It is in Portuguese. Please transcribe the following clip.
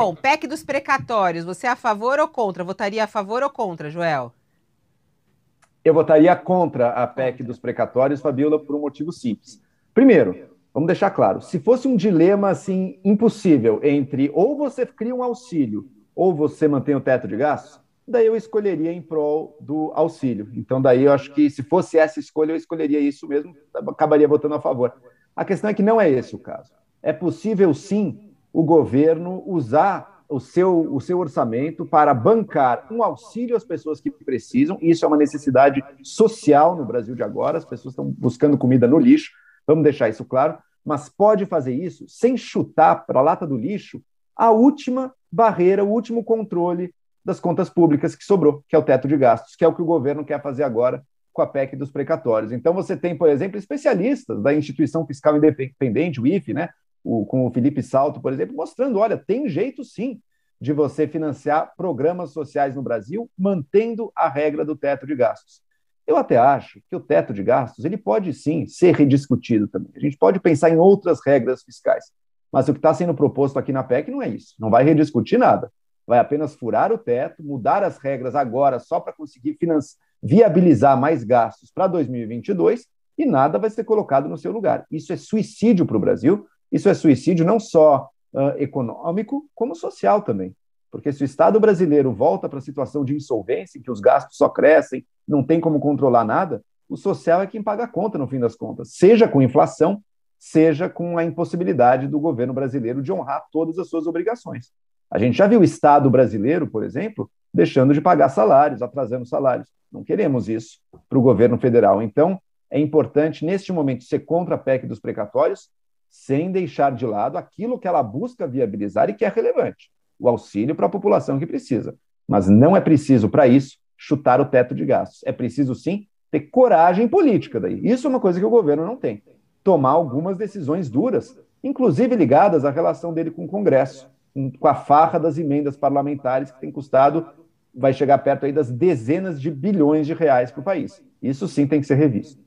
Bom, PEC dos precatórios, você é a favor ou contra? Votaria a favor ou contra, Joel? Eu votaria contra a PEC dos precatórios, Fabiola, por um motivo simples. Primeiro, vamos deixar claro, se fosse um dilema assim impossível entre ou você cria um auxílio ou você mantém o teto de gastos, daí eu escolheria em prol do auxílio. Então daí eu acho que se fosse essa escolha eu escolheria isso mesmo, acabaria votando a favor. A questão é que não é esse o caso. É possível sim o governo usar o seu, o seu orçamento para bancar um auxílio às pessoas que precisam. Isso é uma necessidade social no Brasil de agora. As pessoas estão buscando comida no lixo, vamos deixar isso claro. Mas pode fazer isso sem chutar para a lata do lixo a última barreira, o último controle das contas públicas que sobrou, que é o teto de gastos, que é o que o governo quer fazer agora com a PEC dos precatórios. Então, você tem, por exemplo, especialistas da Instituição Fiscal Independente, o IFE, né, o, com o Felipe Salto, por exemplo, mostrando: olha, tem jeito sim de você financiar programas sociais no Brasil, mantendo a regra do teto de gastos. Eu até acho que o teto de gastos ele pode sim ser rediscutido também. A gente pode pensar em outras regras fiscais, mas o que está sendo proposto aqui na PEC não é isso. Não vai rediscutir nada. Vai apenas furar o teto, mudar as regras agora só para conseguir viabilizar mais gastos para 2022 e nada vai ser colocado no seu lugar. Isso é suicídio para o Brasil isso é suicídio não só uh, econômico, como social também. Porque se o Estado brasileiro volta para a situação de insolvência, em que os gastos só crescem, não tem como controlar nada, o social é quem paga a conta, no fim das contas, seja com inflação, seja com a impossibilidade do governo brasileiro de honrar todas as suas obrigações. A gente já viu o Estado brasileiro, por exemplo, deixando de pagar salários, atrasando salários. Não queremos isso para o governo federal. Então, é importante, neste momento, ser contra a PEC dos precatórios, sem deixar de lado aquilo que ela busca viabilizar e que é relevante, o auxílio para a população que precisa. Mas não é preciso, para isso, chutar o teto de gastos. É preciso, sim, ter coragem política daí. Isso é uma coisa que o governo não tem. Tomar algumas decisões duras, inclusive ligadas à relação dele com o Congresso, com a farra das emendas parlamentares que tem custado, vai chegar perto aí das dezenas de bilhões de reais para o país. Isso sim tem que ser revisto.